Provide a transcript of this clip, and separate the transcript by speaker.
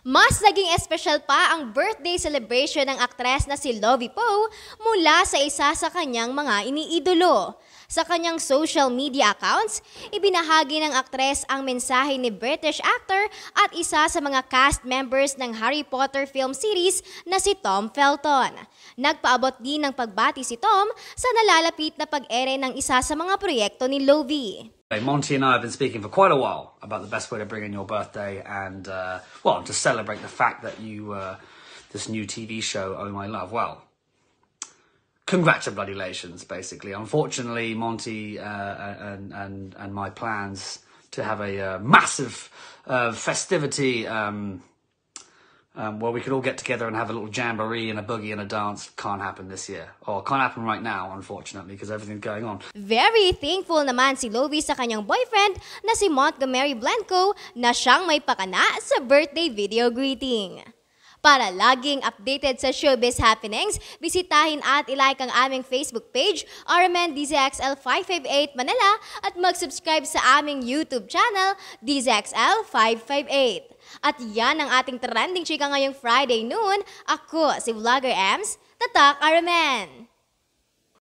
Speaker 1: Mas naging espesyal pa ang birthday celebration ng aktres na si Lovie Poe mula sa isa sa kanyang mga iniidolo. Sa kanyang social media accounts, ibinahagi ng aktres ang mensahe ni British actor at isa sa mga cast members ng Harry Potter film series na si Tom Felton. Nagpaabot din ng pagbati si Tom sa nalalapit na pag-ere ng isa sa mga proyekto ni Lovie.
Speaker 2: Monty and I have been speaking for quite a while about the best way to bring in your birthday and, uh, well, to celebrate the fact that you, uh, this new TV show, Oh My Love. Well, congratulations, basically. Unfortunately, Monty uh, and, and, and my plans to have a uh, massive uh, festivity um, um, where we could all get together and have a little jamboree and a boogie and a dance. Can't happen this year. Or can't happen right now, unfortunately, because everything's going on.
Speaker 1: Very thankful naman si Lovi sa kanyang boyfriend na si Montgomery Blanco na siyang may pakana sa birthday video greeting. Para laging updated sa showbiz happenings, bisitahin at ilike ang aming Facebook page, RMN DZXL 558 Manila at mag-subscribe sa aming YouTube channel, DZXL 558. At yan ang ating trending chika ngayong Friday noon. Ako si Vlogger Ems, Tatak RMN!